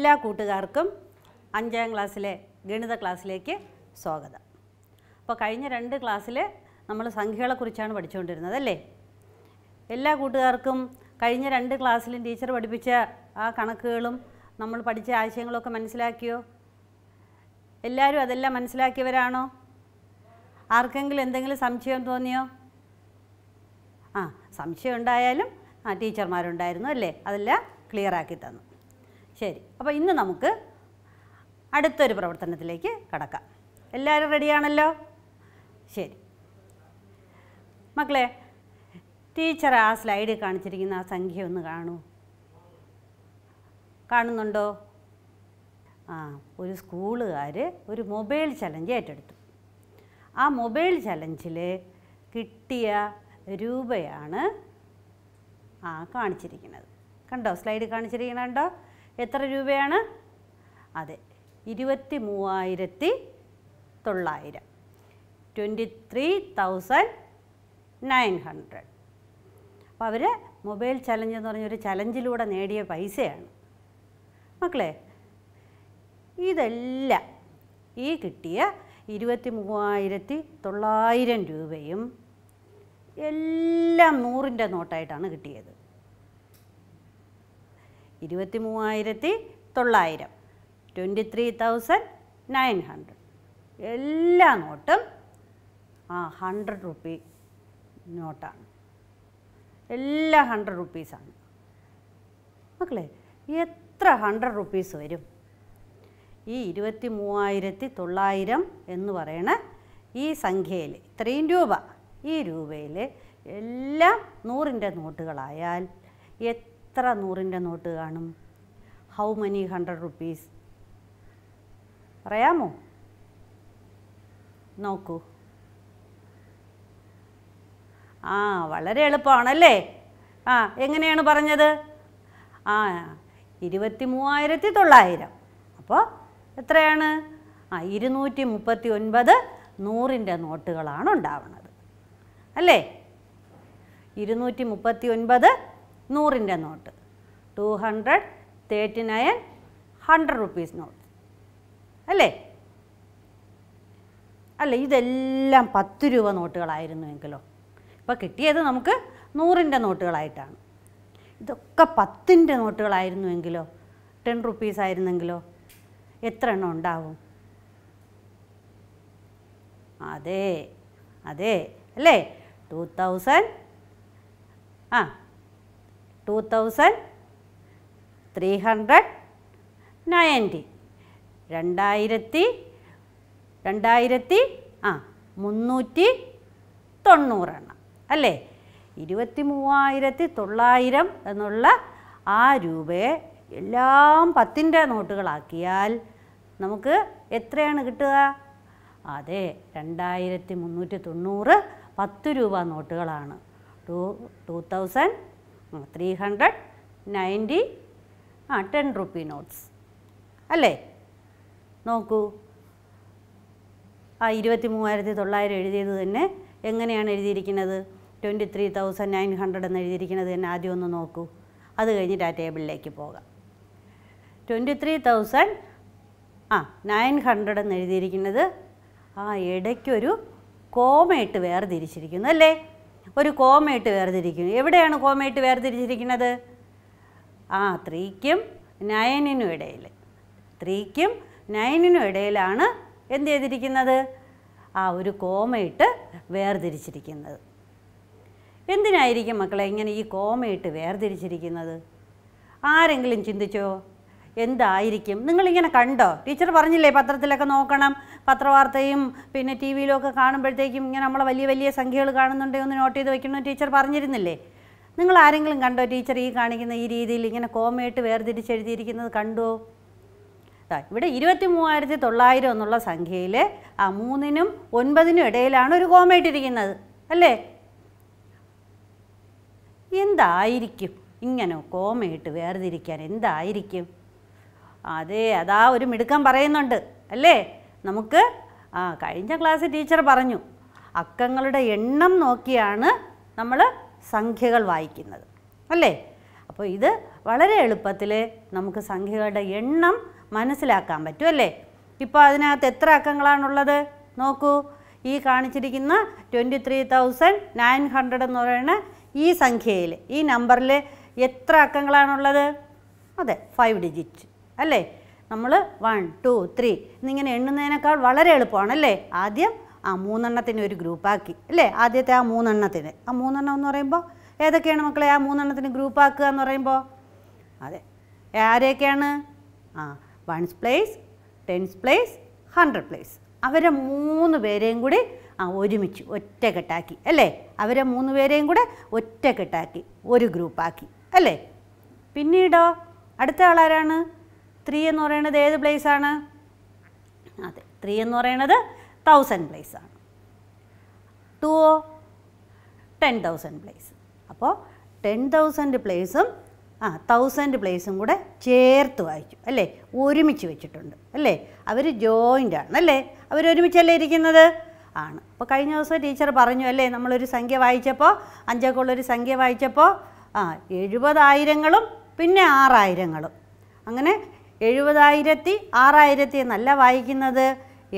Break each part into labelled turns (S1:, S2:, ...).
S1: എല്ലാ കൂട്ടുകാർക്കും അഞ്ചാം ക്ലാസ്സിലെ ഗണിത ക്ലാസ്സിലേക്ക് സ്വാഗതം അപ്പോൾ കഴിഞ്ഞ രണ്ട് ക്ലാസ്സിൽ നമ്മൾ സംഖ്യകളെക്കുറിച്ചാണ് പഠിച്ചുകൊണ്ടിരുന്നത് അല്ലേ എല്ലാ കൂട്ടുകാർക്കും കഴിഞ്ഞ രണ്ട് ക്ലാസ്സിലും ടീച്ചർ പഠിപ്പിച്ച ആ കണക്കുകളും നമ്മൾ പഠിച്ച ആശയങ്ങളൊക്കെ മനസ്സിലാക്കിയോ എല്ലാവരും അതെല്ലാം മനസ്സിലാക്കിയവരാണോ ആർക്കെങ്കിലും എന്തെങ്കിലും സംശയം തോന്നിയോ ആ സംശയം ഉണ്ടായാലും ആ ടീച്ചർമാരുണ്ടായിരുന്നു അല്ലേ അതെല്ലാം ക്ലിയറാക്കി തന്നു ശരി അപ്പോൾ ഇന്ന് നമുക്ക് അടുത്തൊരു പ്രവർത്തനത്തിലേക്ക് കടക്കാം എല്ലാവരും റെഡിയാണല്ലോ ശരി മക്കളെ ടീച്ചർ ആ സ്ലൈഡിൽ കാണിച്ചിരിക്കുന്ന ആ സംഖ്യ ഒന്ന് കാണൂ കാണുന്നുണ്ടോ ആ ഒരു സ്കൂളുകാർ ഒരു മൊബൈൽ ചലഞ്ച് ഏറ്റെടുത്തു ആ മൊബൈൽ ചലഞ്ചിൽ കിട്ടിയ രൂപയാണ് ആ കാണിച്ചിരിക്കുന്നത് കണ്ടോ സ്ലൈഡ് കാണിച്ചിരിക്കണുണ്ടോ എത്ര രൂപയാണ് അതെ ഇരുപത്തി മൂവായിരത്തി തൊള്ളായിരം twenty three thousand nine hundred അപ്പോൾ അവർ മൊബൈൽ ചലഞ്ച് എന്ന് പറഞ്ഞൊരു ചലഞ്ചിലൂടെ നേടിയ പൈസയാണ് മക്കളെ ഇതെല്ലാം ഈ കിട്ടിയ ഇരുപത്തി മൂവായിരത്തി തൊള്ളായിരം രൂപയും എല്ലാം നൂറിൻ്റെ നോട്ടായിട്ടാണ് കിട്ടിയത് ഇരുപത്തി മൂവായിരത്തി തൊള്ളായിരം twenty three thousand nine hundred എല്ലാ നോട്ടും ആ ഹൺഡ്രഡ് റുപ്പി നോട്ടാണ് എല്ലാ ഹൺഡ്രഡ് റുപ്പീസാണ് മക്കളെ എത്ര ഹൺഡ്രഡ് റുപ്പീസ് വരും ഈ ഇരുപത്തി മൂവായിരത്തി തൊള്ളായിരം എന്ന് പറയണ ഈ സംഖ്യയിൽ ഇത്രയും രൂപ ഈ രൂപയിൽ എല്ലാം നൂറിൻ്റെ നോട്ടുകളായാൽ എത്ര എത്ര നൂറിൻ്റെ നോട്ട് കാണും ഹൗ മെനി ഹൺഡ്രഡ് റുപ്പീസ് പറയാമോ നോക്കൂ ആ വളരെ എളുപ്പമാണല്ലേ ആ എങ്ങനെയാണ് പറഞ്ഞത് ആ ഇരുപത്തി മൂവായിരത്തി തൊള്ളായിരം അപ്പോൾ എത്രയാണ് ആ ഇരുന്നൂറ്റി മുപ്പത്തി ഒൻപത് നൂറിൻ്റെ നോട്ടുകളാണ് ഉണ്ടാവുന്നത് അല്ലേ ഇരുന്നൂറ്റി മുപ്പത്തി ഒൻപത് നൂറിൻ്റെ note two hundred thirty nine hundred rupees note അല്ലേ അല്ല ഇതെല്ലാം പത്ത് രൂപ നോട്ടുകളായിരുന്നുവെങ്കിലോ ഇപ്പോൾ കിട്ടിയത് നമുക്ക് നൂറിൻ്റെ നോട്ടുകളായിട്ടാണ് ഇതൊക്കെ പത്തിൻ്റെ നോട്ടുകളായിരുന്നുവെങ്കിലോ ടെൻ റുപ്പീസ് ആയിരുന്നെങ്കിലോ എത്ര എണ്ണം ഉണ്ടാവും അതെ അതെ അല്ലേ ടു തൗസൻഡ് ആ ത്രീ ഹൺഡ്രഡ് നയൻറ്റി രണ്ടായിരത്തി രണ്ടായിരത്തി ആ മുന്നൂറ്റി തൊണ്ണൂറെണ്ണം അല്ലേ ഇരുപത്തി മൂവായിരത്തി തൊള്ളായിരം എന്നുള്ള ആ രൂപയെ എല്ലാം പത്തിൻ്റെ നോട്ടുകളാക്കിയാൽ നമുക്ക് എത്രയാണ് കിട്ടുക അതെ രണ്ടായിരത്തി മുന്നൂറ്റി തൊണ്ണൂറ് പത്ത് രൂപ നോട്ടുകളാണ് two two thousand three hundred ninety ആ ടെൻ റുപ്പി നോട്ട്സ് അല്ലേ നോക്കൂ ആ ഇരുപത്തി മൂവായിരത്തി തൊള്ളായിരം എഴുതിയത് തന്നെ എങ്ങനെയാണ് എഴുതിയിരിക്കുന്നത് twenty three thousand nine hundred എന്ന് എഴുതിയിരിക്കുന്നത് തന്നെ ആദ്യം ഒന്ന് നോക്കൂ അത് കഴിഞ്ഞിട്ട് ആ ടേബിളിലേക്ക് പോകാം ട്വൻറ്റി ത്രീ തൗസൻഡ് ആ നയൻ ഹൺഡ്രഡ് എന്ന് എഴുതിയിരിക്കുന്നത് ആ ഇടയ്ക്കൊരു കോമയിട്ട് വേർതിരിച്ചിരിക്കുന്നു അല്ലേ ഒരു കോമയിട്ട് വേർതിരിക്കും എവിടെയാണ് കോമയിട്ട് വേർതിരിച്ചിരിക്കുന്നത് ആ ത്രീക്കും നയനിനും ഇടയിൽ ത്രീക്കും നയനിനും ഇടയിലാണ് എന്ത് ചെയ്തിരിക്കുന്നത് ആ ഒരു കോമയിട്ട് വേർതിരിച്ചിരിക്കുന്നത് എന്തിനായിരിക്കും മക്കളെ ഇങ്ങനെ ഈ കോമയിട്ട് വേർതിരിച്ചിരിക്കുന്നത് ആരെങ്കിലും ചിന്തിച്ചോ എന്തായിരിക്കും നിങ്ങളിങ്ങനെ കണ്ടോ ടീച്ചർ പറഞ്ഞില്ലേ പത്രത്തിലൊക്കെ നോക്കണം പത്രവാർത്തയും പിന്നെ ടി വിയിലൊക്കെ കാണുമ്പോഴത്തേക്കും ഇങ്ങനെ നമ്മളെ വലിയ വലിയ സംഖ്യകൾ കാണുന്നുണ്ട് ഒന്ന് നോട്ട് ചെയ്ത് വയ്ക്കണമെന്ന് ടീച്ചർ പറഞ്ഞിരുന്നില്ലേ നിങ്ങൾ ആരെങ്കിലും കണ്ടോ ടീച്ചർ ഈ കാണിക്കുന്ന ഈ രീതിയിൽ ഇങ്ങനെ കോമയിട്ട് വേർതിരിച്ചെഴുതിയിരിക്കുന്നത് കണ്ടോ ഇവിടെ ഇരുപത്തി മൂവായിരത്തി തൊള്ളായിരം എന്നുള്ള സംഖ്യയിൽ ആ മൂന്നിനും ഒൻപതിനും ഇടയിലാണ് ഒരു കോമയിട്ടിരിക്കുന്നത് അല്ലേ എന്തായിരിക്കും ഇങ്ങനെ കോമയിട്ട് വേർതിരിക്കാൻ എന്തായിരിക്കും അതെ അതാ ഒരു മിടുക്കം പറയുന്നുണ്ട് അല്ലേ നമുക്ക് ആ കഴിഞ്ഞ ക്ലാസ് ടീച്ചർ പറഞ്ഞു അക്കങ്ങളുടെ എണ്ണം നോക്കിയാണ് നമ്മൾ സംഖ്യകൾ വായിക്കുന്നത് അല്ലേ അപ്പോൾ ഇത് വളരെ എളുപ്പത്തിൽ നമുക്ക് സംഖ്യകളുടെ എണ്ണം മനസ്സിലാക്കാൻ പറ്റും അല്ലേ ഇപ്പോൾ അതിനകത്ത് എത്ര അക്കങ്ങളാണുള്ളത് നോക്കൂ ഈ കാണിച്ചിരിക്കുന്ന twenty three thousand nine hundred എന്ന് പറയുന്ന ഈ സംഖ്യയിൽ ഈ നമ്പറിൽ എത്ര അക്കങ്ങളാണുള്ളത് അതെ ഫൈവ് ഡിജിറ്റ് അല്ലേ നമ്മൾ വൺ ടു ത്രീ എന്നിങ്ങനെ എണ്ണുന്നതിനേക്കാൾ വളരെ എളുപ്പമാണല്ലേ ആദ്യം ആ മൂന്നെണ്ണത്തിന് ഒരു ഗ്രൂപ്പാക്കി അല്ലേ ആദ്യത്തെ ആ മൂന്നെണ്ണത്തിന് ആ മൂന്നെണ്ണം എന്ന് പറയുമ്പോൾ ഏതൊക്കെയാണ് മക്കളെ ആ മൂന്നെണ്ണത്തിന് ഗ്രൂപ്പാക്കുക എന്ന് പറയുമ്പോൾ അതെ ആരെയൊക്കെയാണ് ആ ones place tens place hundred place അവരെ മൂന്ന് പേരെയും കൂടി ആ ഒരുമിച്ച് ഒറ്റക്കെട്ടാക്കി അല്ലേ അവരെ മൂന്ന് പേരെയും കൂടെ ഒറ്റക്കെട്ടാക്കി ഒരു ഗ്രൂപ്പാക്കി അല്ലേ പിന്നീടോ അടുത്ത ആളാരാണ് ത്രീ എന്ന് പറയുന്നത് ഏത് പ്ലേസ് ആണ് അതെ ത്രീ എന്ന് പറയുന്നത് തൗസൻഡ് പ്ലേസ് ആണ് ടുവോ ടെൻ തൗസൻഡ് പ്ലേസ് അപ്പോൾ ടെൻ തൗസൻഡ് പ്ലേസും ആ തൗസൻഡ് പ്ലേസും കൂടെ ചേർത്ത് വായിച്ചു അല്ലേ ഒരുമിച്ച് വെച്ചിട്ടുണ്ട് അല്ലേ അവർ ജോയിൻ്റ് ആണ് അല്ലേ ഒരുമിച്ചല്ലേ ഇരിക്കുന്നത് ആണ് അപ്പോൾ കഴിഞ്ഞ ദിവസം ടീച്ചർ പറഞ്ഞു അല്ലേ നമ്മളൊരു സംഖ്യ വായിച്ചപ്പോൾ അഞ്ചക്കുള്ളൊരു സംഖ്യ വായിച്ചപ്പോൾ ആ എഴുപതായിരങ്ങളും പിന്നെ ആറായിരങ്ങളും അങ്ങനെ എഴുപതായിരത്തി ആറായിരത്തി എന്നല്ല വായിക്കുന്നത്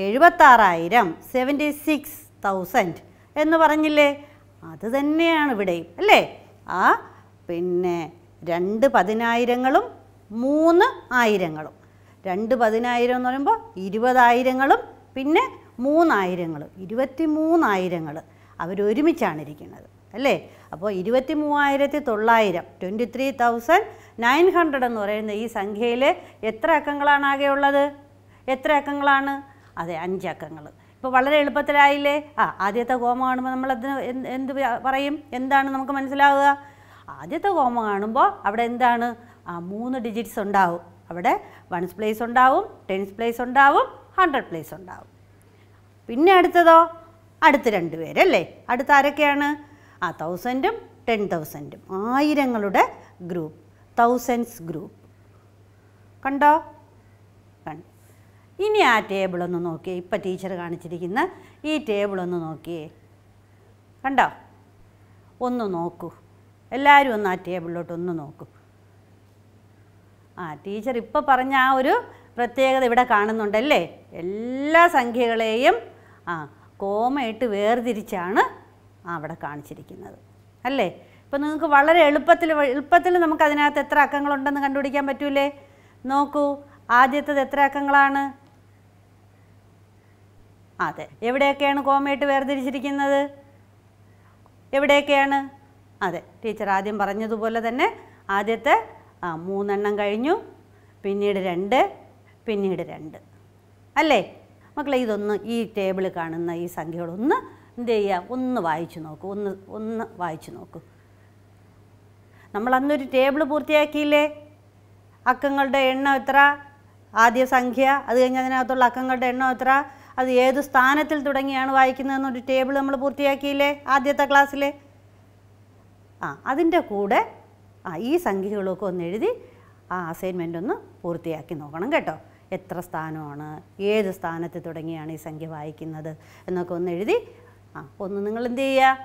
S1: എഴുപത്താറായിരം സെവൻറ്റി സിക്സ് തൗസൻഡ് എന്ന് പറഞ്ഞില്ലേ അത് തന്നെയാണ് ഇവിടെയും അല്ലേ ആ പിന്നെ രണ്ട് പതിനായിരങ്ങളും മൂന്ന് ആയിരങ്ങളും രണ്ട് പതിനായിരം എന്ന് പറയുമ്പോൾ ഇരുപതായിരങ്ങളും പിന്നെ മൂന്നായിരങ്ങളും ഇരുപത്തി മൂന്നായിരങ്ങൾ അവരൊരുമിച്ചാണ് ഇരിക്കുന്നത് അല്ലേ അപ്പോൾ ഇരുപത്തി മൂവായിരത്തി തൊള്ളായിരം twenty three thousand nine hundred എന്ന് പറയുന്ന ഈ സംഖ്യയിൽ എത്ര അക്കങ്ങളാണ് ആകെ ഉള്ളത് എത്ര അക്കങ്ങളാണ് അതെ അഞ്ചക്കങ്ങൾ ഇപ്പോൾ വളരെ എളുപ്പത്തിലായില്ലേ ആ ആദ്യത്തെ കോമ കാണുമ്പോൾ നമ്മൾ അതിന് എന്ത് പറയും എന്താണ് നമുക്ക് മനസ്സിലാവുക ആദ്യത്തെ കോമ കാണുമ്പോൾ അവിടെ എന്താണ് ആ മൂന്ന് ഡിജിറ്റ്സ് ഉണ്ടാവും അവിടെ വൺസ് പ്ലേസ് ഉണ്ടാവും ടെൻസ് പ്ലേസ് ഉണ്ടാവും ഹൺഡ്രഡ് പ്ലേസ് ഉണ്ടാവും പിന്നെ അടുത്തതോ അടുത്ത രണ്ട് പേരല്ലേ അടുത്ത ആരൊക്കെയാണ് ആ തൗസൻഡും ടെൻ തൗസൻഡും ആയിരങ്ങളുടെ ഗ്രൂപ്പ് തൗസൻഡ്സ് ഗ്രൂപ്പ് കണ്ടോ കണ്ടു ഇനി ആ ടേബിളൊന്ന് നോക്കിയേ ഇപ്പം ടീച്ചർ കാണിച്ചിരിക്കുന്ന ഈ ടേബിളൊന്ന് നോക്കിയേ കണ്ടോ ഒന്ന് നോക്കൂ എല്ലാവരും ഒന്ന് ആ ടേബിളിലോട്ട് ഒന്ന് നോക്കൂ ആ ടീച്ചർ ഇപ്പോൾ പറഞ്ഞ ആ ഒരു പ്രത്യേകത ഇവിടെ കാണുന്നുണ്ടല്ലേ എല്ലാ സംഖ്യകളെയും ആ കോമയിട്ട് വേർതിരിച്ചാണ് അവിടെ കാണിച്ചിരിക്കുന്നത് അല്ലേ അപ്പോൾ നിങ്ങൾക്ക് വളരെ എളുപ്പത്തിൽ എളുപ്പത്തിൽ നമുക്ക് അതിനകത്ത് എത്ര അക്കങ്ങളുണ്ടെന്ന് കണ്ടുപിടിക്കാൻ പറ്റൂലേ നോക്കൂ ആദ്യത്തത് എത്ര അക്കങ്ങളാണ് അതെ എവിടെയൊക്കെയാണ് കോമയിട്ട് വേർതിരിച്ചിരിക്കുന്നത് എവിടെയൊക്കെയാണ് അതെ ടീച്ചർ ആദ്യം പറഞ്ഞതുപോലെ തന്നെ ആദ്യത്തെ ആ മൂന്നെണ്ണം കഴിഞ്ഞു പിന്നീട് രണ്ട് പിന്നീട് രണ്ട് അല്ലേ മക്കളെ ഇതൊന്ന് ഈ ടേബിൾ കാണുന്ന ഈ സംഖ്യകളൊന്ന് എന്ത് ചെയ്യുക ഒന്ന് വായിച്ചു നോക്കൂ ഒന്ന് ഒന്ന് വായിച്ചു നോക്കൂ നമ്മൾ അന്നൊരു ടേബിൾ പൂർത്തിയാക്കിയില്ലേ അക്കങ്ങളുടെ എണ്ണം എത്ര ആദ്യ സംഖ്യ അത് കഴിഞ്ഞ് അതിനകത്തുള്ള അക്കങ്ങളുടെ എണ്ണം എത്ര അത് ഏത് സ്ഥാനത്തിൽ തുടങ്ങിയാണ് വായിക്കുന്നതെന്നൊരു ടേബിൾ നമ്മൾ പൂർത്തിയാക്കിയില്ലേ ആദ്യത്തെ ക്ലാസ്സിൽ ആ അതിൻ്റെ കൂടെ ആ ഈ സംഖ്യകളൊക്കെ ഒന്ന് എഴുതി ആ അസൈൻമെൻ്റ് ഒന്ന് പൂർത്തിയാക്കി നോക്കണം കേട്ടോ എത്ര സ്ഥാനമാണ് ഏത് സ്ഥാനത്ത് തുടങ്ങിയാണ് ഈ സംഖ്യ വായിക്കുന്നത് എന്നൊക്കെ ഒന്ന് എഴുതി ആ ഒന്ന് നിങ്ങൾ എന്ത് ചെയ്യുക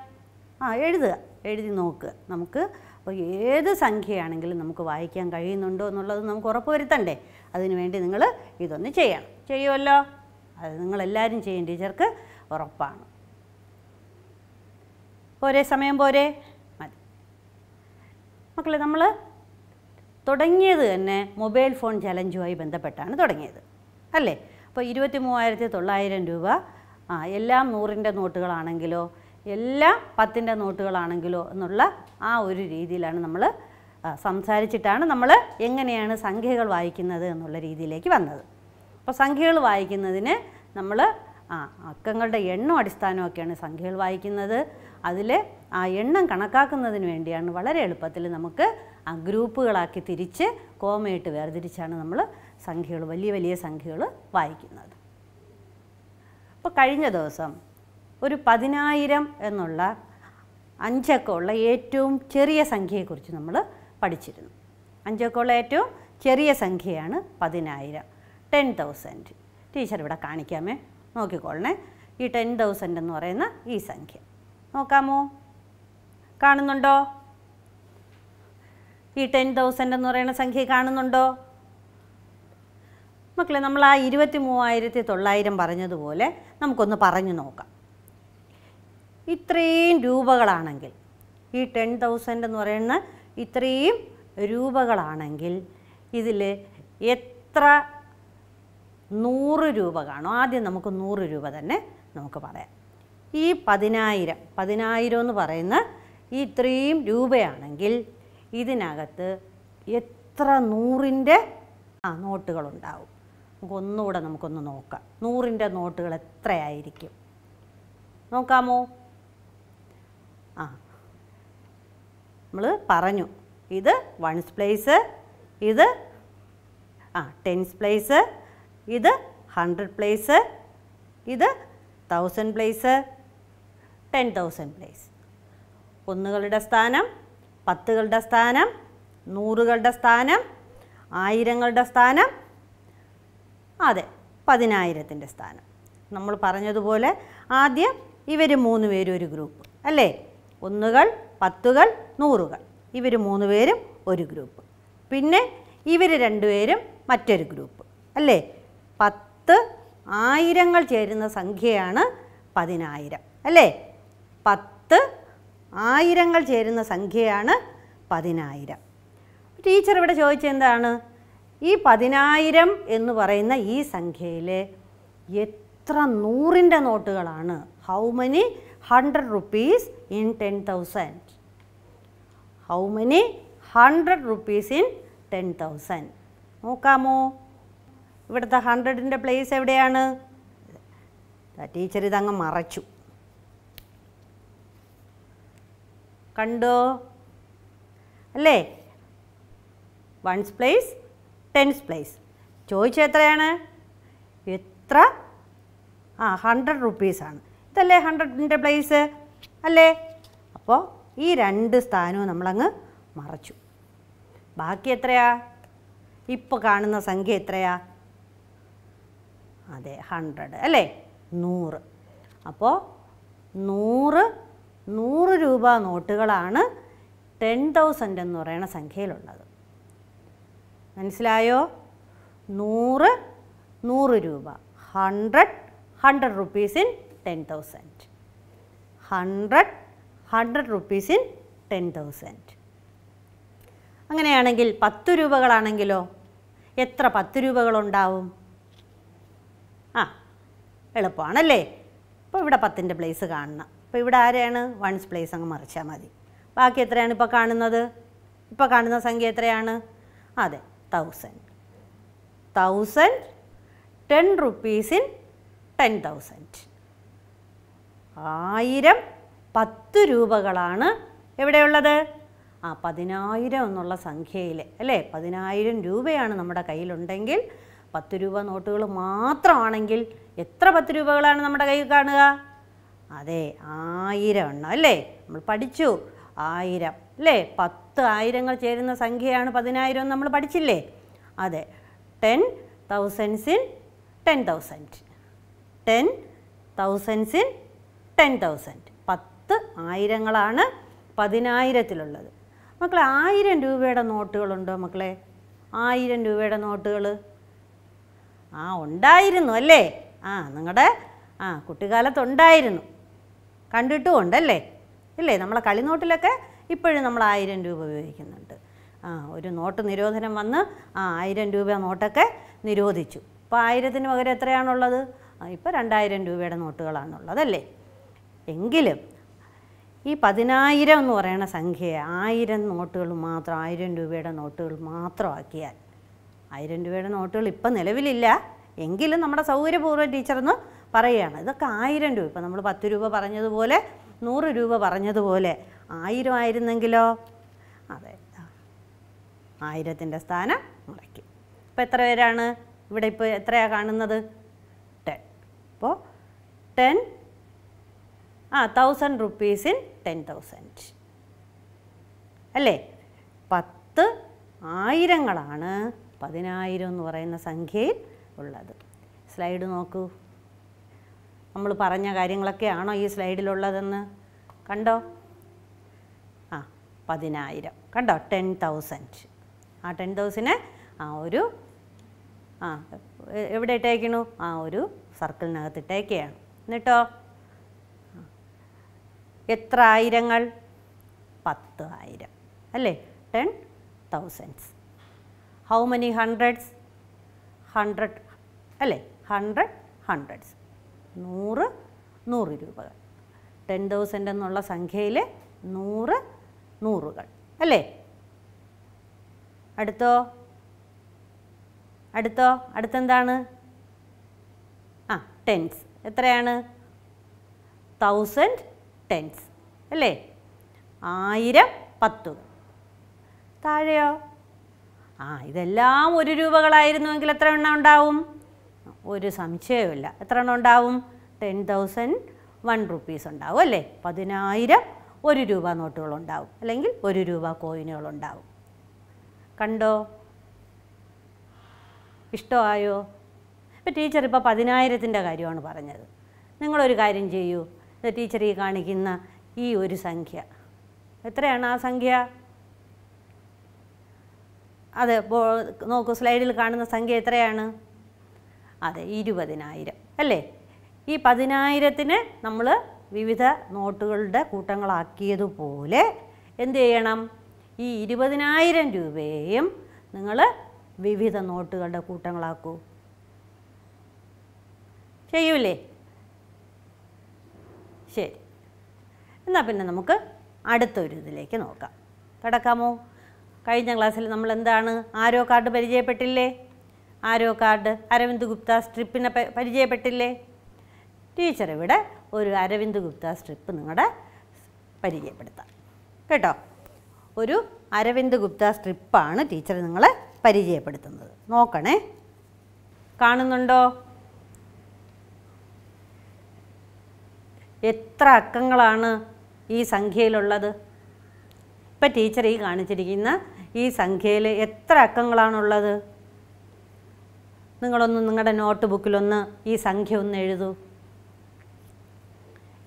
S1: ആ എഴുതുക എഴുതി നോക്കുക നമുക്ക് അപ്പോൾ ഏത് സംഖ്യയാണെങ്കിലും നമുക്ക് വായിക്കാൻ കഴിയുന്നുണ്ടോ എന്നുള്ളത് നമുക്ക് ഉറപ്പ് വരുത്തണ്ടേ അതിനുവേണ്ടി നിങ്ങൾ ഇതൊന്ന് ചെയ്യണം ചെയ്യുമല്ലോ അത് നിങ്ങളെല്ലാവരും ചെയ്യും ടീച്ചർക്ക് ഉറപ്പാണ് ഒരേ സമയം പോരെ മതി മക്കളെ നമ്മൾ തുടങ്ങിയത് തന്നെ മൊബൈൽ ഫോൺ ചലഞ്ചുമായി ബന്ധപ്പെട്ടാണ് തുടങ്ങിയത് അല്ലേ അപ്പോൾ ഇരുപത്തി മൂവായിരത്തി തൊള്ളായിരം രൂപ ആ എല്ലാം നൂറിൻ്റെ നോട്ടുകളാണെങ്കിലോ എല്ലാ പത്തിൻ്റെ നോട്ടുകളാണെങ്കിലോ എന്നുള്ള ആ ഒരു രീതിയിലാണ് നമ്മൾ സംസാരിച്ചിട്ടാണ് നമ്മൾ എങ്ങനെയാണ് സംഖ്യകൾ വായിക്കുന്നത് എന്നുള്ള രീതിയിലേക്ക് വന്നത് അപ്പോൾ സംഖ്യകൾ വായിക്കുന്നതിന് നമ്മൾ ആ അക്കങ്ങളുടെ എണ്ണം അടിസ്ഥാനമൊക്കെയാണ് സംഖ്യകൾ വായിക്കുന്നത് അതിൽ ആ എണ്ണം കണക്കാക്കുന്നതിന് വേണ്ടിയാണ് വളരെ എളുപ്പത്തിൽ നമുക്ക് ആ ഗ്രൂപ്പുകളാക്കി തിരിച്ച് കോമയിട്ട് വേർതിരിച്ചാണ് നമ്മൾ സംഖ്യകൾ വലിയ വലിയ സംഖ്യകൾ വായിക്കുന്നത് അപ്പോൾ കഴിഞ്ഞ ദിവസം ഒരു പതിനായിരം എന്നുള്ള അഞ്ചക്കമുള്ള ഉള്ള ഏറ്റവും ചെറിയ സംഖ്യയെക്കുറിച്ച് നമ്മൾ പഠിച്ചിരുന്നു അഞ്ചക്കമുള്ള ഉള്ള ഏറ്റവും ചെറിയ സംഖ്യയാണ് പതിനായിരം ടെൻ തൗസൻഡ് ടീച്ചർ ഇവിടെ കാണിക്കാമേ നോക്കിക്കോളണേ ഈ ടെൻ തൗസൻഡ് എന്ന് പറയുന്ന ഈ സംഖ്യ നോക്കാമോ കാണുന്നുണ്ടോ ഈ ടെൻ തൗസൻഡ് എന്ന് പറയുന്ന സംഖ്യ കാണുന്നുണ്ടോ മക്കളെ നമ്മൾ ആ ഇരുപത്തി മൂവായിരത്തി തൊള്ളായിരം പറഞ്ഞതുപോലെ നമുക്കൊന്ന് പറഞ്ഞു നോക്കാം ഇത്രയും രൂപകളാണെങ്കിൽ ഈ ടെൻ തൗസൻഡ് എന്ന് പറയുന്ന ഇത്രയും രൂപകളാണെങ്കിൽ ഇതിൽ എത്ര നൂറ് രൂപ കാണും ആദ്യം നമുക്ക് നൂറ് രൂപ തന്നെ നമുക്ക് പറയാം ഈ പതിനായിരം പതിനായിരം എന്ന് പറയുന്ന ഈ ഇത്രയും രൂപയാണെങ്കിൽ ഇതിനകത്ത് എത്ര നൂറിൻ്റെ ആ നോട്ടുകളുണ്ടാവും നമുക്ക് ഒന്നുകൂടെ നമുക്കൊന്ന് നോക്കാം നൂറിൻ്റെ നോട്ടുകൾ എത്രയായിരിക്കും നോക്കാമോ ആ നമ്മൾ പറഞ്ഞു ഇത് വൺസ് പ്ലേസ് ഇത് ആ ടെൻസ് പ്ലേസ് ഇത് ഹൺഡ്രഡ് പ്ലേസ് ഇത് thousand place ten thousand place ഒന്നുകളുടെ സ്ഥാനം പത്തുകളുടെ സ്ഥാനം നൂറുകളുടെ സ്ഥാനം ആയിരങ്ങളുടെ സ്ഥാനം അതെ പതിനായിരത്തിൻ്റെ സ്ഥാനം നമ്മൾ പറഞ്ഞതുപോലെ ആദ്യം ഇവർ മൂന്ന് പേരും ഒരു ഗ്രൂപ്പ് അല്ലേ ഒന്നുകൾ പത്തുകൾ നൂറുകൾ ഇവർ മൂന്ന് പേരും ഒരു ഗ്രൂപ്പ് പിന്നെ ഇവർ രണ്ടുപേരും മറ്റൊരു ഗ്രൂപ്പ് അല്ലേ പത്ത് ആയിരങ്ങൾ ചേരുന്ന സംഖ്യയാണ് പതിനായിരം അല്ലേ പത്ത് ആയിരങ്ങൾ ചേരുന്ന സംഖ്യയാണ് പതിനായിരം ടീച്ചർ ഇവിടെ ചോദിച്ചെന്താണ് ഈ പതിനായിരം എന്ന് പറയുന്ന ഈ സംഖ്യയിൽ എത്ര നൂറിൻ്റെ നോട്ടുകളാണ് how many 100 rupees in 10,000. How many? 100 rupees in 10,000. നോക്കാമോ ഇവിടുത്തെ ഹൺഡ്രഡിൻ്റെ പ്ലേസ് എവിടെയാണ് ടീച്ചർ ഇതങ്ങ് മറച്ചു കണ്ടോ അല്ലേ വൺസ് പ്ലേസ് ടെൻസ് പ്ലേസ് ചോദിച്ചത് എത്രയാണ് എത്ര ആ ഹൺഡ്രഡ് റുപ്പീസാണ് ഇതല്ലേ ഹൺഡ്രഡിൻ്റെ പ്ലേസ് അല്ലേ അപ്പോൾ ഈ രണ്ട് സ്ഥാനവും നമ്മളങ്ങ് മറച്ചു ബാക്കി എത്രയാ ഇപ്പോൾ കാണുന്ന സംഖ്യ എത്രയാ അതെ ഹൺഡ്രഡ് അല്ലേ നൂറ് അപ്പോൾ നൂറ് നൂറ് രൂപ നോട്ടുകളാണ് ടെൻ തൗസൻഡ് എന്ന് പറയുന്ന സംഖ്യയിലുള്ളത് മനസ്സിലായോ നൂറ് നൂറ് രൂപ hundred hundred rupees in 10,000. 100, 100 rupees ten 10,000. അങ്ങനെയാണെങ്കിൽ പത്ത് രൂപകളാണെങ്കിലോ എത്ര പത്ത് രൂപകളുണ്ടാവും ആ എളുപ്പമാണല്ലേ അപ്പോൾ ഇവിടെ പത്തിൻ്റെ പ്ലേസ് കാണണം അപ്പോൾ ഇവിടെ ആരെയാണ് വൺസ് പ്ലേസ് അങ്ങ് മറിച്ചാൽ മതി ബാക്കി എത്രയാണ് ഇപ്പോൾ കാണുന്നത് ഇപ്പോൾ കാണുന്ന സംഖ്യ എത്രയാണ് അതെ thousand thousand ten rupees in ten thousand ആയിരം പത്ത് രൂപകളാണ് എവിടെയുള്ളത് ആ പതിനായിരം എന്നുള്ള സംഖ്യയിൽ അല്ലേ പതിനായിരം രൂപയാണ് നമ്മുടെ കയ്യിലുണ്ടെങ്കിൽ പത്ത് രൂപ നോട്ടുകൾ മാത്രമാണെങ്കിൽ എത്ര പത്ത് രൂപകളാണ് നമ്മുടെ കയ്യിൽ കാണുക അതെ ആയിരം എണ്ണം അല്ലേ നമ്മൾ പഠിച്ചു ആയിരം അല്ലേ പത്ത് ആയിരങ്ങൾ ചേരുന്ന സംഖ്യയാണ് പതിനായിരം എന്ന് നമ്മൾ പഠിച്ചില്ലേ അതെ ten thousands in ten thousand ten thousands in ten thousand പത്ത് ആയിരങ്ങളാണ് പതിനായിരത്തിലുള്ളത് മക്കളെ ആയിരം രൂപയുടെ നോട്ടുകളുണ്ടോ മക്കളെ ആയിരം രൂപയുടെ നോട്ടുകൾ ആ ഉണ്ടായിരുന്നു അല്ലേ ആ നിങ്ങളുടെ ആ കുട്ടിക്കാലത്തുണ്ടായിരുന്നു കണ്ടിട്ടും ഉണ്ടല്ലേ ഇല്ലേ നമ്മളെ കളിനോട്ടിലൊക്കെ ഇപ്പോഴും നമ്മൾ ആയിരം രൂപ ഉപയോഗിക്കുന്നുണ്ട് ആ ഒരു നോട്ട് നിരോധനം വന്ന് ആ ആയിരം രൂപ നോട്ടൊക്കെ നിരോധിച്ചു ഇപ്പോൾ ആയിരത്തിന് പകരം എത്രയാണുള്ളത് ഇപ്പോൾ രണ്ടായിരം രൂപയുടെ നോട്ടുകളാണുള്ളത് അല്ലേ എങ്കിലും ഈ പതിനായിരം എന്ന് പറയുന്ന സംഖ്യയെ ആയിരം നോട്ടുകൾ മാത്രം ആയിരം രൂപയുടെ നോട്ടുകൾ മാത്രമാക്കിയാൽ ആയിരം രൂപയുടെ നോട്ടുകൾ ഇപ്പം നിലവിലില്ല എങ്കിലും നമ്മുടെ സൗകര്യപൂർവ്വം ടീച്ചർന്ന് പറയുകയാണ് ഇതൊക്കെ ആയിരം രൂപ ഇപ്പം നമ്മൾ പത്ത് രൂപ പറഞ്ഞതുപോലെ നൂറ് രൂപ പറഞ്ഞതുപോലെ ആയിരം ആയിരുന്നെങ്കിലോ അതെ ആയിരത്തിൻ്റെ സ്ഥാനം മുളയ്ക്കും ഇപ്പോൾ എത്ര പേരാണ് ഇവിടെ ഇപ്പോൾ എത്രയാണ് കാണുന്നത് ടെൻ അപ്പോൾ ടെൻ ആ thousand rupees in ten thousand അല്ലേ പത്ത് ആയിരങ്ങളാണ് പതിനായിരം എന്ന് പറയുന്ന സംഖ്യയിൽ ഉള്ളത് സ്ലൈഡ് നോക്കൂ നമ്മൾ പറഞ്ഞ കാര്യങ്ങളൊക്കെയാണോ ഈ സ്ലൈഡിലുള്ളതെന്ന് കണ്ടോ ആ പതിനായിരം കണ്ടോ ടെൻ തൗസൻഡ് ആ ടെൻ തൗസൻഡിനെ ആ ഒരു ആ എവിടെ ഇട്ടേക്കണു ആ ഒരു സർക്കിളിനകത്ത് ഇട്ടേക്കെയാണ് എന്നിട്ടോ എത്ര ആയിരങ്ങൾ പത്ത് ആയിരം അല്ലേ ten thousands how many hundreds hundred അല്ലേ ഹൺഡ്രഡ് ഹൺഡ്രഡ്സ് നൂറ് നൂറ് രൂപകൾ ടെൻ തൗസൻഡ് എന്നുള്ള സംഖ്യയിൽ നൂറ് നൂറുകൾ അല്ലേ അടുത്തോ അടുത്തോ അടുത്തെന്താണ് ആ ടെൻസ് എത്രയാണ് തൗസൻഡ് ടെൻസ് അല്ലേ ആയിരം പത്ത് താഴെയോ ആ ഇതെല്ലാം ഒരു രൂപകളായിരുന്നുവെങ്കിൽ എത്ര എണ്ണം ഉണ്ടാവും ഒരു സംശയവുമില്ല എത്ര എണ്ണം ഉണ്ടാവും ടെൻ തൗസൻഡ് വൺ റുപ്പീസ് ഉണ്ടാവും അല്ലേ പതിനായിരം ഒരു രൂപ നോട്ടുകളുണ്ടാവും അല്ലെങ്കിൽ ഒരു രൂപ കോയിനുകളുണ്ടാവും കണ്ടോ ഇഷ്ടമായോ ഇപ്പം ടീച്ചർ ഇപ്പോൾ പതിനായിരത്തിൻ്റെ കാര്യമാണ് പറഞ്ഞത് നിങ്ങളൊരു കാര്യം ചെയ്യൂ ടീച്ചർ ഈ കാണിക്കുന്ന ഈ ഒരു സംഖ്യ എത്രയാണ് ആ സംഖ്യ അതെ നോക്കൂ സ്ലൈഡിൽ കാണുന്ന സംഖ്യ എത്രയാണ് അതെ ഇരുപതിനായിരം അല്ലേ ഈ പതിനായിരത്തിന് നമ്മൾ വിവിധ നോട്ടുകളുടെ കൂട്ടങ്ങളാക്കിയതുപോലെ എന്ത് ചെയ്യണം ഈ ഇരുപതിനായിരം രൂപയെയും നിങ്ങൾ വിവിധ നോട്ടുകളുടെ കൂട്ടങ്ങളാക്കൂ ചെയ്യൂലേ ശരി എന്നാൽ പിന്നെ നമുക്ക് അടുത്തൊരു ഇതിലേക്ക് നോക്കാം കിടക്കാമോ കഴിഞ്ഞ ക്ലാസ്സിൽ നമ്മൾ എന്താണ് ആരോ കാർഡ് പരിചയപ്പെട്ടില്ലേ ആരോ കാർഡ് അരവിന്ദ് ഗുപ്ത സ്ട്രിപ്പിനെ പരിചയപ്പെട്ടില്ലേ ടീച്ചർ ഇവിടെ ഒരു അരവിന്ദ് ഗുപ്ത സ്ട്രിപ്പ് നിങ്ങളുടെ പരിചയപ്പെടുത്താം കേട്ടോ ഒരു അരവിന്ദ് ഗുപ്ത സ്ട്രിപ്പാണ് ടീച്ചർ നിങ്ങളെ പരിചയപ്പെടുത്തുന്നത് നോക്കണേ കാണുന്നുണ്ടോ എത്ര അക്കങ്ങളാണ് ഈ സംഖ്യയിലുള്ളത് ഇപ്പം ടീച്ചർ ഈ കാണിച്ചിരിക്കുന്ന ഈ സംഖ്യയിൽ എത്ര അക്കങ്ങളാണുള്ളത് നിങ്ങളൊന്ന് നിങ്ങളുടെ നോട്ട് ബുക്കിലൊന്ന് ഈ സംഖ്യ ഒന്ന് എഴുതൂ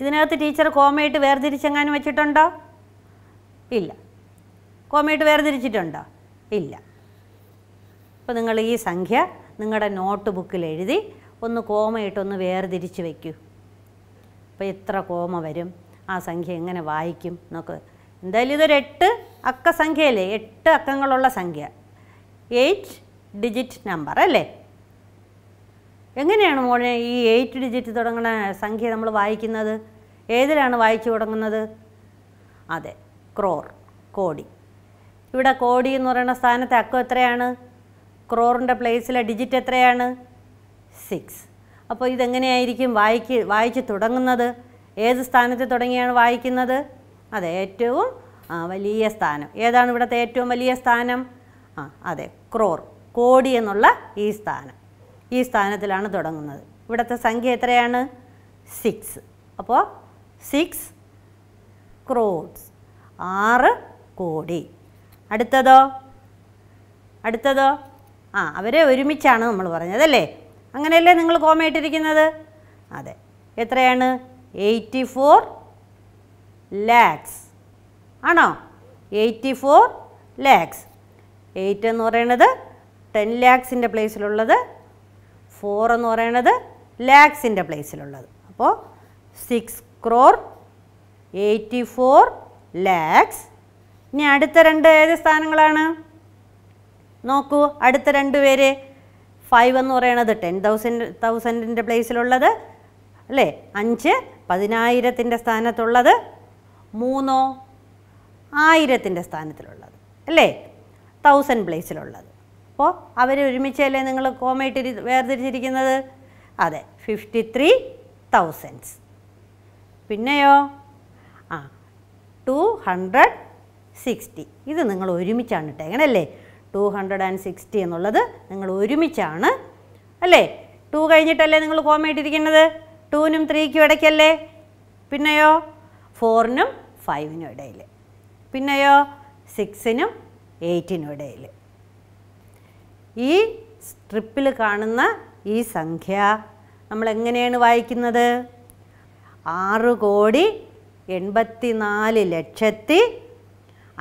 S1: ഇതിനകത്ത് ടീച്ചർ കോമയിട്ട് വേർതിരിച്ചെങ്ങാനും വെച്ചിട്ടുണ്ടോ ഇല്ല കോമയിട്ട് വേർതിരിച്ചിട്ടുണ്ടോ ഇല്ല അപ്പോൾ നിങ്ങൾ ഈ സംഖ്യ നിങ്ങളുടെ നോട്ട് ബുക്കിൽ എഴുതി ഒന്ന് കോമയിട്ടൊന്ന് വേർതിരിച്ച് വയ്ക്കൂ അപ്പോൾ എത്ര കോമ വരും ആ സംഖ്യ എങ്ങനെ വായിക്കും എന്നൊക്കെ എന്തായാലും ഇതൊരു എട്ട് അക്ക സംഖ്യയല്ലേ എട്ട് അക്കങ്ങളുള്ള സംഖ്യ എയ്റ്റ് ഡിജിറ്റ് നമ്പർ അല്ലേ എങ്ങനെയാണ് മോനെ ഈ എയ്റ്റ് ഡിജിറ്റ് തുടങ്ങുന്ന സംഖ്യ നമ്മൾ വായിക്കുന്നത് ഏതിലാണ് വായിച്ചു തുടങ്ങുന്നത് അതെ ക്രോർ കോടി ഇവിടെ കോടി എന്ന് പറയുന്ന സ്ഥാനത്തെ അക്കം എത്രയാണ് ക്രോറിൻ്റെ പ്ലേസിലെ ഡിജിറ്റ് എത്രയാണ് സിക്സ് അപ്പോൾ ഇതെങ്ങനെയായിരിക്കും വായിക്ക് വായിച്ച് തുടങ്ങുന്നത് ഏത് സ്ഥാനത്ത് തുടങ്ങിയാണ് വായിക്കുന്നത് അതെ ഏറ്റവും വലിയ സ്ഥാനം ഏതാണ് ഇവിടുത്തെ ഏറ്റവും വലിയ സ്ഥാനം ആ അതെ ക്രോർ കോടി എന്നുള്ള ഈ സ്ഥാനം ഈ സ്ഥാനത്തിലാണ് തുടങ്ങുന്നത് ഇവിടുത്തെ സംഖ്യ എത്രയാണ് സിക്സ് അപ്പോൾ സിക്സ് ക്രോഡ്സ് ആറ് കോടി അടുത്തതോ അടുത്തതോ ആ അവരെ ഒരുമിച്ചാണ് നമ്മൾ പറഞ്ഞതല്ലേ അങ്ങനെയല്ലേ നിങ്ങൾ കോമ ഇട്ടിരിക്കുന്നത് അതെ എത്രയാണ് എയ്റ്റി ഫോർ ലാക്സ് ആണോ എയ്റ്റി ഫോർ ലാക്സ് എയ്റ്റ് എന്ന് പറയണത് ടെൻ ലാക്സിൻ്റെ പ്ലേസിലുള്ളത് ഫോർ എന്ന് പറയണത് ലാക്സിൻ്റെ പ്ലേസിലുള്ളത് അപ്പോൾ six crore eighty four lakhs ഇനി അടുത്ത രണ്ട് ഏത് സ്ഥാനങ്ങളാണ് നോക്കൂ അടുത്ത രണ്ട് പേര് ഫൈവ് എന്ന് പറയണത് ടെൻ തൗസൻഡ് തൗസൻഡിൻ്റെ പ്ലേസിലുള്ളത് അല്ലേ അഞ്ച് പതിനായിരത്തിൻ്റെ സ്ഥാനത്തുള്ളത് മൂന്നോ ആയിരത്തിൻ്റെ സ്ഥാനത്തിലുള്ളത് അല്ലേ തൗസൻഡ് പ്ലേസിലുള്ളത് അപ്പോൾ അവർ ഒരുമിച്ചല്ലേ നിങ്ങൾ കോമയിട്ട് വേർതിരിച്ചിരിക്കുന്നത് അതെ ഫിഫ്റ്റി ത്രീ തൗസൻഡ്സ് പിന്നെയോ ആ ടു ഹൺഡ്രഡ് സിക്സ്റ്റി ഇത് നിങ്ങൾ ഒരുമിച്ചാണ് ഇട്ടേക്കണല്ലേ ടു ഹൺഡ്രഡ് ആൻഡ് സിക്സ്റ്റി എന്നുള്ളത് നിങ്ങൾ ഒരുമിച്ചാണ് അല്ലേ ടു കഴിഞ്ഞിട്ടല്ലേ നിങ്ങൾ കോമ ഇട്ടിരിക്കുന്നത് ടുവിനും ത്രീക്കും ഇടയ്ക്കല്ലേ പിന്നെയോ ഫോറിനും ഫൈവിനും ഇടയിൽ പിന്നെയോ സിക്സിനും എയ്റ്റിനും ഇടയിൽ ഈ സ്ട്രിപ്പിൽ കാണുന്ന ഈ സംഖ്യ നമ്മൾ എങ്ങനെയാണ് വായിക്കുന്നത് ആറ് കോടി എൺപത്തി നാല് ലക്ഷത്തി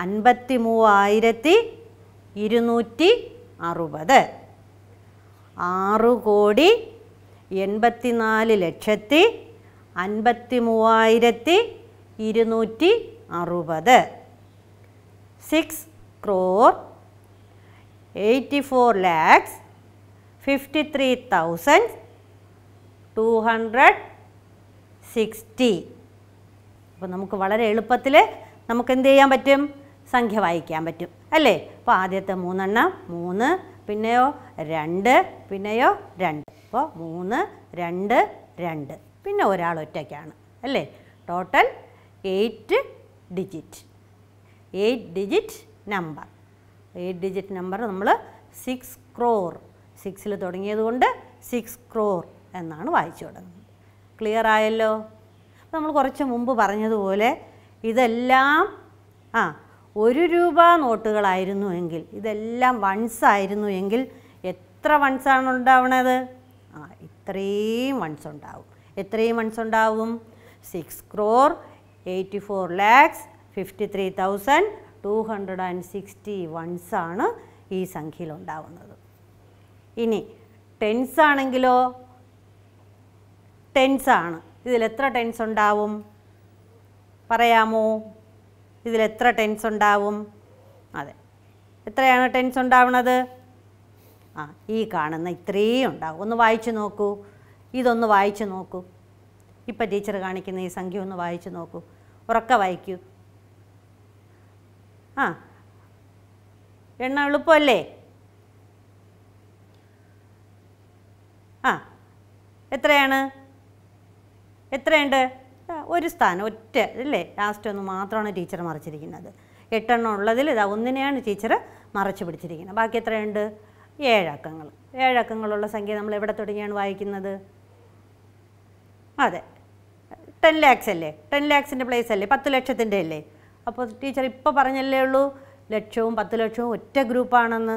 S1: അൻപത്തി മൂവായിരത്തി ഇരുന്നൂറ്റി അറുപത് ആറ് കോടി എൺപത്തിനാല് ലക്ഷത്തി അൻപത്തി മൂവായിരത്തി ഇരുന്നൂറ്റി അറുപത് six crore eighty four lakhs fifty three thousand two hundred sixty അപ്പോൾ നമുക്ക് വളരെ എളുപ്പത്തിൽ നമുക്ക് എന്ത് ചെയ്യാൻ പറ്റും സംഖ്യ വായിക്കാൻ പറ്റും അല്ലേ അപ്പോൾ ആദ്യത്തെ മൂന്നെണ്ണം മൂന്ന് പിന്നെയോ രണ്ട് പിന്നെയോ രണ്ട് അപ്പോൾ മൂന്ന് രണ്ട് രണ്ട് പിന്നെ ഒരാൾ ഒറ്റയ്ക്കാണ് അല്ലേ total eight digit eight digit number eight digit number നമ്മൾ സിക്സ് ക്രോർ സിക്സിൽ തുടങ്ങിയത് കൊണ്ട് സിക്സ് ക്രോർ എന്നാണ് വായിച്ചു തുടങ്ങുന്നത് ക്ലിയർ ആയല്ലോ നമ്മൾ കുറച്ച് മുമ്പ് പറഞ്ഞതുപോലെ ഇതെല്ലാം ആ ഒരു രൂപ നോട്ടുകളായിരുന്നു എങ്കിൽ ഇതെല്ലാം വൺസ് ആയിരുന്നു എങ്കിൽ എത്ര വൺസാണ് ഉണ്ടാവണത് ആ ഇത്രയും വൺസ് ഉണ്ടാവും എത്രയും വൺസ് ഉണ്ടാവും six crore eighty four lakhs fifty three thousand two hundred and sixty വൺസാണ് ഈ സംഖ്യയിൽ ഉണ്ടാവുന്നത് ഇനി ടെൻസ് ആണെങ്കിലോ ടെൻസാണ് ഇതിൽ എത്ര ടെൻസ് ഉണ്ടാവും പറയാമോ ഇതിൽ എത്ര ടെൻസ് ഉണ്ടാവും അതെ എത്രയാണ് ടെൻസ് ഉണ്ടാവുന്നത് ആ ഈ കാണുന്ന ഇത്രയും ഉണ്ടാവും ഒന്ന് വായിച്ചു നോക്കൂ ഇതൊന്ന് വായിച്ചു നോക്കൂ ഇപ്പം ടീച്ചർ കാണിക്കുന്ന ഈ സംഖ്യ ഒന്ന് വായിച്ചു നോക്കൂ ഉറക്ക വായിക്കൂ ആ എണ്ണ എളുപ്പമല്ലേ ആ എത്രയാണ് എത്രയുണ്ട് ഒരു സ്ഥാനം ഒറ്റ അല്ലേ ലാസ്റ്റ് ഒന്ന് മാത്രമാണ് ടീച്ചർ മറിച്ചിരിക്കുന്നത് എട്ടെണ്ണം ഉള്ളതിൽ ഇതാ ഒന്നിനെയാണ് ടീച്ചർ മറച്ചു പിടിച്ചിരിക്കുന്നത് ബാക്കി എത്രയുണ്ട് ഏഴക്കങ്ങൾ ഏഴക്കങ്ങളുള്ള സംഖ്യ നമ്മൾ എവിടെ തുടങ്ങിയാണ് വായിക്കുന്നത് അതെ ടെൻ ലാക്സ് അല്ലേ ടെൻ ലാക്സിൻ്റെ പ്ലേസ് അല്ലേ പത്ത് ലക്ഷത്തിൻ്റെ അല്ലേ അപ്പോൾ ടീച്ചർ ഇപ്പോൾ പറഞ്ഞല്ലേ ഉള്ളൂ ലക്ഷവും പത്ത് ലക്ഷവും ഒറ്റ ഗ്രൂപ്പാണെന്ന്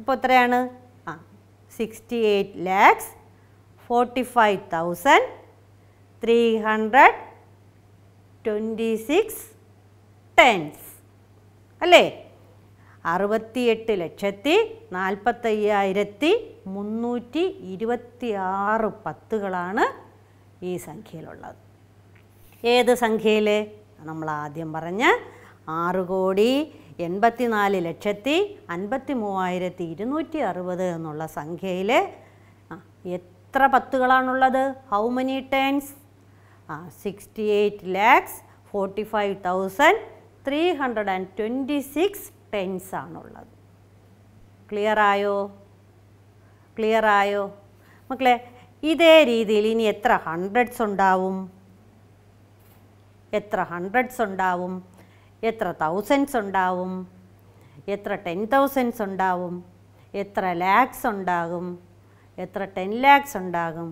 S1: അപ്പോൾ എത്രയാണ് ആ sixty eight lakhs forty five thousand 326 tens അല്ലേ അറുപത്തിയെട്ട് ലക്ഷത്തി നാൽപ്പത്തയ്യായിരത്തി മുന്നൂറ്റി ഇരുപത്തി ആറ് പത്തുകളാണ് ഈ സംഖ്യയിലുള്ളത് ഏത് സംഖ്യയിൽ നമ്മൾ ആദ്യം പറഞ്ഞ് ആറ് കോടി എൺപത്തി നാല് ലക്ഷത്തി അൻപത്തി മൂവായിരത്തി ഇരുന്നൂറ്റി അറുപത് എന്നുള്ള സംഖ്യയിൽ എത്ര പത്തുകളാണുള്ളത് how many tens uh, 68 lakhs 45,326 tens ആണുള്ളത് ക്ലിയർ ആയോ ക്ലിയർ ആയോ മക്കളെ ഇതേ രീതിയിൽ ഇനി എത്ര ഹൺഡ്രഡ്സ് ഉണ്ടാവും എത്ര ഹൺഡ്രഡ്സ് ഉണ്ടാവും എത്ര തൗസൻഡ്സ് ഉണ്ടാവും എത്ര ടെൻ തൗസൻഡ്സ് ഉണ്ടാവും എത്ര ലാക്സ് ഉണ്ടാകും എത്ര ടെൻ ലാക്സ് ഉണ്ടാകും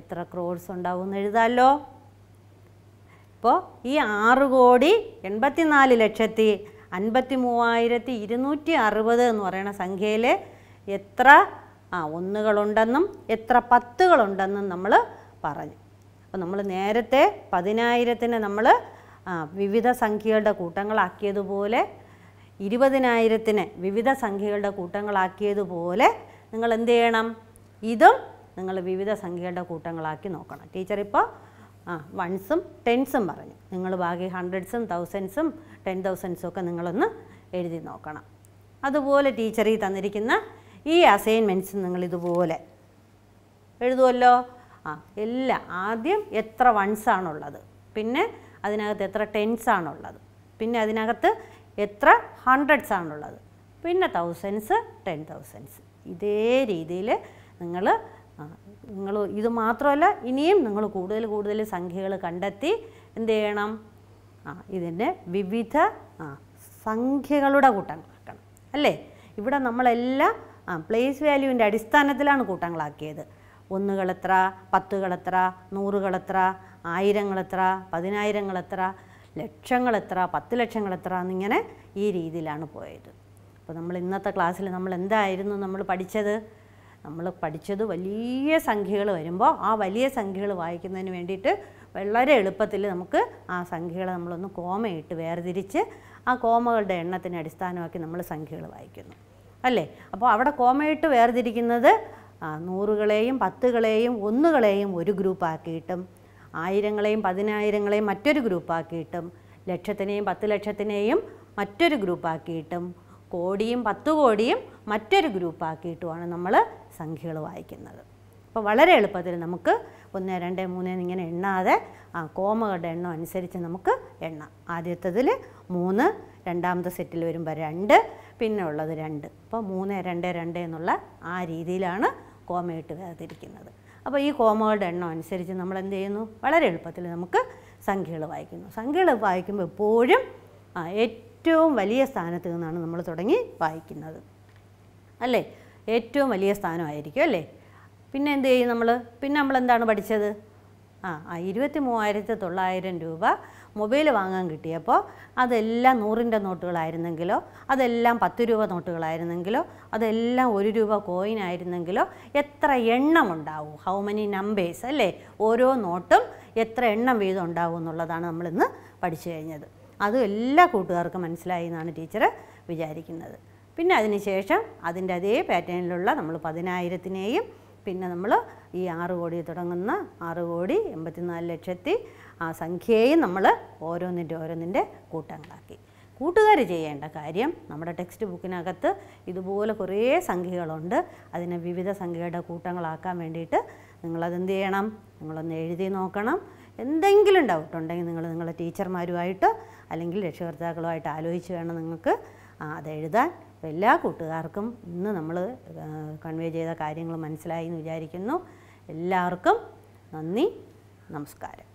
S1: എത്ര ക്രോഡ്സ് ഉണ്ടാവും എന്ന് എഴുതാമല്ലോ അപ്പോൾ ഈ ആറ് കോടി എൺപത്തിനാല് ലക്ഷത്തി അൻപത്തി മൂവായിരത്തി ഇരുന്നൂറ്റി അറുപത് എന്ന് പറയുന്ന സംഖ്യയിൽ എത്ര ആ ഒന്നുകളുണ്ടെന്നും എത്ര പത്തുകളുണ്ടെന്നും നമ്മൾ പറഞ്ഞു അപ്പോൾ നമ്മൾ നേരത്തെ പതിനായിരത്തിന് നമ്മൾ വിവിധ സംഖ്യകളുടെ കൂട്ടങ്ങളാക്കിയതുപോലെ ഇരുപതിനായിരത്തിന് വിവിധ സംഖ്യകളുടെ കൂട്ടങ്ങളാക്കിയതുപോലെ നിങ്ങൾ എന്ത് ചെയ്യണം ഇതും നിങ്ങൾ വിവിധ സംഖ്യകളുടെ കൂട്ടങ്ങളാക്കി നോക്കണം ടീച്ചർ ഇപ്പോൾ ആ വൺസും ടെൻസും പറഞ്ഞു നിങ്ങൾ ബാക്കി ഹൺഡ്രഡ്സും തൗസൻഡ്സും ടെൻ തൗസൻഡ്സും ഒക്കെ നിങ്ങളൊന്ന് എഴുതി നോക്കണം അതുപോലെ ടീച്ചർ ഈ തന്നിരിക്കുന്ന ഈ അസൈൻമെൻറ്റ്സ് നിങ്ങൾ ഇതുപോലെ എഴുതുമല്ലോ ആ എല്ലാം ആദ്യം എത്ര വൺസ് ആണുള്ളത് പിന്നെ അതിനകത്ത് എത്ര ടെൻസ് ആണുള്ളത് പിന്നെ അതിനകത്ത് എത്ര ഹൺഡ്രഡ്സ് ആണുള്ളത് പിന്നെ തൗസൻഡ്സ് ടെൻ തൗസൻഡ്സ് ഇതേ രീതിയിൽ നിങ്ങൾ നിങ്ങൾ ഇത് മാത്രമല്ല ഇനിയും നിങ്ങൾ കൂടുതൽ കൂടുതൽ സംഖ്യകൾ കണ്ടെത്തി എന്ത് ചെയ്യണം ആ ഇതിൻ്റെ വിവിധ ആ സംഖ്യകളുടെ കൂട്ടങ്ങളാക്കണം അല്ലേ ഇവിടെ നമ്മളെല്ലാം ആ പ്ലേസ് വാല്യൂവിൻ്റെ അടിസ്ഥാനത്തിലാണ് കൂട്ടങ്ങളാക്കിയത് ഒന്നുകളെത്ര പത്തുകളെത്ര നൂറുകളെത്ര ആയിരങ്ങളെത്ര പതിനായിരങ്ങളെത്ര ലക്ഷങ്ങളെത്ര പത്ത് ലക്ഷങ്ങളെത്ര എന്നിങ്ങനെ ഈ രീതിയിലാണ് പോയത് അപ്പോൾ നമ്മൾ ഇന്നത്തെ ക്ലാസ്സിൽ നമ്മൾ എന്തായിരുന്നു നമ്മൾ പഠിച്ചത് നമ്മൾ പഠിച്ചത് വലിയ സംഖ്യകൾ വരുമ്പോൾ ആ വലിയ സംഖ്യകൾ വായിക്കുന്നതിന് വേണ്ടിയിട്ട് വളരെ എളുപ്പത്തിൽ നമുക്ക് ആ സംഖ്യകളെ നമ്മളൊന്ന് കോമയിട്ട് വേർതിരിച്ച് ആ കോമകളുടെ എണ്ണത്തിന് അടിസ്ഥാനമാക്കി നമ്മൾ സംഖ്യകൾ വായിക്കുന്നു അല്ലേ അപ്പോൾ അവിടെ കോമയിട്ട് വേർതിരിക്കുന്നത് നൂറുകളെയും പത്തുകളെയും ഒന്നുകളെയും ഒരു ഗ്രൂപ്പാക്കിയിട്ടും ആയിരങ്ങളെയും പതിനായിരങ്ങളെയും മറ്റൊരു ഗ്രൂപ്പാക്കിയിട്ടും ലക്ഷത്തിനെയും പത്ത് ലക്ഷത്തിനെയും മറ്റൊരു ഗ്രൂപ്പാക്കിയിട്ടും കോടിയും പത്ത് കോടിയും മറ്റൊരു ഗ്രൂപ്പാക്കിയിട്ടുമാണ് നമ്മൾ സംഖ്യകൾ വായിക്കുന്നത് അപ്പോൾ വളരെ എളുപ്പത്തിൽ നമുക്ക് ഒന്ന് രണ്ട് മൂന്ന് എന്നിങ്ങനെ എണ്ണാതെ ആ കോമകളുടെ എണ്ണം അനുസരിച്ച് നമുക്ക് എണ്ണാം ആദ്യത്തതിൽ മൂന്ന് രണ്ടാമത്തെ സെറ്റിൽ വരുമ്പോൾ രണ്ട് പിന്നെ ഉള്ളത് രണ്ട് അപ്പോൾ മൂന്ന് രണ്ട് രണ്ട് എന്നുള്ള ആ രീതിയിലാണ് കോമയിട്ട് വേർതിരിക്കുന്നത് അപ്പോൾ ഈ കോമകളുടെ എണ്ണം അനുസരിച്ച് നമ്മൾ എന്ത് ചെയ്യുന്നു വളരെ എളുപ്പത്തിൽ നമുക്ക് സംഖ്യകൾ വായിക്കുന്നു സംഖ്യകൾ വായിക്കുമ്പോൾ എപ്പോഴും ഏറ്റവും വലിയ സ്ഥാനത്ത് നിന്നാണ് നമ്മൾ തുടങ്ങി വായിക്കുന്നത് അല്ലേ ഏറ്റവും വലിയ സ്ഥാനമായിരിക്കും അല്ലേ പിന്നെ എന്ത് ചെയ്യും നമ്മൾ പിന്നെ നമ്മൾ എന്താണ് പഠിച്ചത് ആ ഇരുപത്തി മൂവായിരത്തി തൊള്ളായിരം രൂപ മൊബൈൽ വാങ്ങാൻ കിട്ടിയപ്പോൾ അതെല്ലാം നൂറിൻ്റെ നോട്ടുകളായിരുന്നെങ്കിലോ അതെല്ലാം പത്ത് രൂപ നോട്ടുകളായിരുന്നെങ്കിലോ അതെല്ലാം ഒരു രൂപ കോയിൻ ആയിരുന്നെങ്കിലോ എത്ര എണ്ണം ഉണ്ടാവും ഹൗ മെനി നമ്പേഴ്സ് അല്ലേ ഓരോ നോട്ടും എത്ര എണ്ണം വീതം ഉണ്ടാവും എന്നുള്ളതാണ് നമ്മളിന്ന് പഠിച്ചു കഴിഞ്ഞത് അതും എല്ലാ കൂട്ടുകാർക്കും മനസ്സിലായി എന്നാണ് ടീച്ചർ വിചാരിക്കുന്നത് പിന്നെ അതിനുശേഷം അതിൻ്റെ അതേ പാറ്റേണിലുള്ള നമ്മൾ പതിനായിരത്തിനെയും പിന്നെ നമ്മൾ ഈ ആറ് കോടി തുടങ്ങുന്ന ആറ് കോടി എൺപത്തിനാല് ലക്ഷത്തി ആ സംഖ്യയെയും നമ്മൾ ഓരോന്നിൻ്റെ ഓരോന്നിൻ്റെ കൂട്ടങ്ങളാക്കി കൂട്ടുകാർ ചെയ്യേണ്ട കാര്യം നമ്മുടെ ടെക്സ്റ്റ് ബുക്കിനകത്ത് ഇതുപോലെ കുറേ സംഖ്യകളുണ്ട് അതിനെ വിവിധ സംഖ്യയുടെ കൂട്ടങ്ങളാക്കാൻ വേണ്ടിയിട്ട് നിങ്ങളതെന്ത് ചെയ്യണം നിങ്ങളൊന്ന് എഴുതി നോക്കണം എന്തെങ്കിലും ഡൗട്ട് ഉണ്ടെങ്കിൽ നിങ്ങൾ നിങ്ങളുടെ ടീച്ചർമാരുമായിട്ട് അല്ലെങ്കിൽ രക്ഷകർത്താക്കളുമായിട്ട് ആലോചിച്ച് വേണം നിങ്ങൾക്ക് അതെഴുതാൻ എല്ലാ കൂട്ടുകാർക്കും ഇന്ന് നമ്മൾ കൺവേ ചെയ്ത കാര്യങ്ങൾ മനസ്സിലായി എന്ന് വിചാരിക്കുന്നു എല്ലാവർക്കും നന്ദി നമസ്കാരം